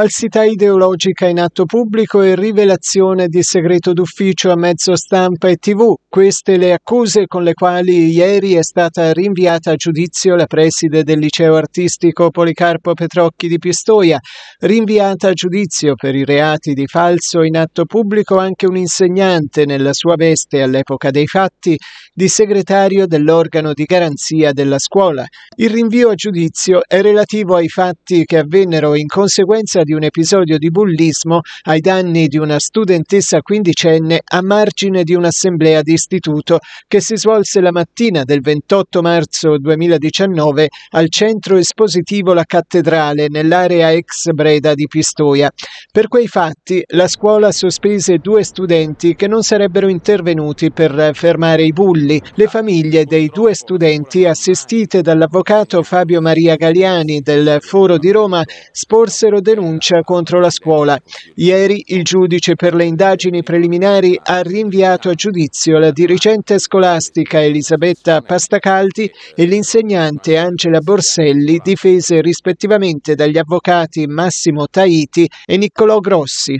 falsità ideologica in atto pubblico e rivelazione di segreto d'ufficio a mezzo stampa e tv, queste le accuse con le quali ieri è stata rinviata a giudizio la preside del liceo artistico Policarpo Petrocchi di Pistoia, rinviata a giudizio per i reati di falso in atto pubblico anche un insegnante nella sua veste all'epoca dei fatti di segretario dell'organo di garanzia della scuola. Il rinvio a giudizio è relativo ai fatti che avvennero in conseguenza di un episodio di bullismo ai danni di una studentessa quindicenne a margine di un'assemblea di istituto che si svolse la mattina del 28 marzo 2019 al centro espositivo La Cattedrale nell'area ex Breda di Pistoia. Per quei fatti la scuola sospese due studenti che non sarebbero intervenuti per fermare i bulli. Le famiglie dei due studenti assistite dall'avvocato Fabio Maria Galiani del Foro di Roma sporsero denunce denuncia contro la scuola. Ieri il giudice per le indagini preliminari ha rinviato a giudizio la dirigente scolastica Elisabetta Pastacaldi e l'insegnante Angela Borselli difese rispettivamente dagli avvocati Massimo Taiti e Niccolò Grossi.